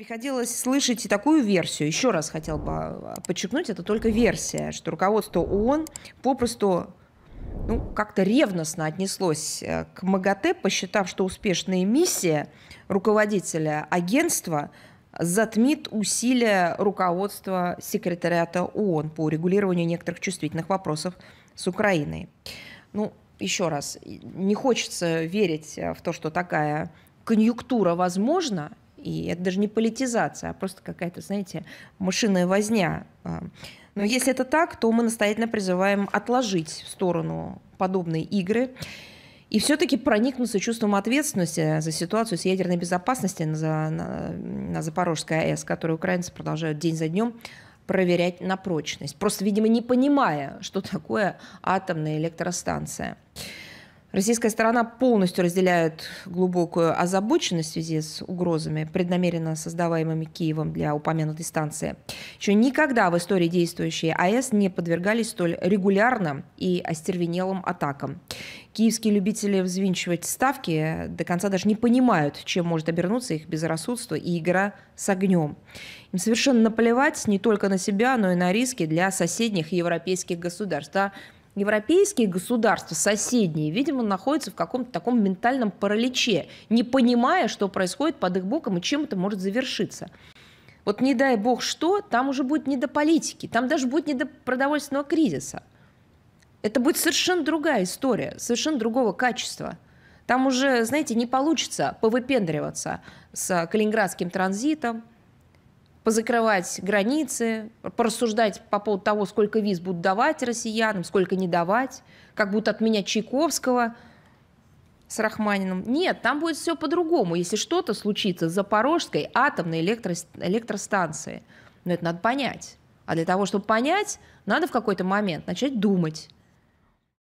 Приходилось слышать и такую версию. Еще раз хотел бы а, подчеркнуть, это только версия, что руководство ООН попросту ну, как-то ревностно отнеслось э, к МАГАТЭ, посчитав, что успешная миссия руководителя агентства затмит усилия руководства секретариата ООН по урегулированию некоторых чувствительных вопросов с Украиной. Ну, еще раз, не хочется верить э, в то, что такая конъюнктура возможна, и это даже не политизация, а просто какая-то, знаете, мышиная возня. А, но если это так, то мы настоятельно призываем отложить в сторону подобные игры и все-таки проникнуться чувством ответственности за ситуацию с ядерной безопасностью на, на, на Запорожской АЭС, которую украинцы продолжают день за днем проверять на прочность. Просто, видимо, не понимая, что такое атомная электростанция. Российская сторона полностью разделяет глубокую озабоченность в связи с угрозами, преднамеренно создаваемыми Киевом для упомянутой станции. Еще никогда в истории действующей АЭС не подвергались столь регулярным и остервенелым атакам. Киевские любители взвинчивать ставки до конца даже не понимают, чем может обернуться их безрассудство и игра с огнем. Им совершенно наплевать не только на себя, но и на риски для соседних европейских государств. Да? европейские государства, соседние, видимо, находятся в каком-то таком ментальном параличе, не понимая, что происходит под их боком и чем это может завершиться. Вот не дай бог что, там уже будет не до политики, там даже будет не до продовольственного кризиса. Это будет совершенно другая история, совершенно другого качества. Там уже, знаете, не получится повыпендриваться с калининградским транзитом, позакрывать границы, порассуждать по поводу того, сколько виз будут давать россиянам, сколько не давать, как будут отменять Чайковского с Рахманином. Нет, там будет все по-другому. Если что-то случится с Запорожской атомной электро... электростанцией, но ну, это надо понять. А для того, чтобы понять, надо в какой-то момент начать думать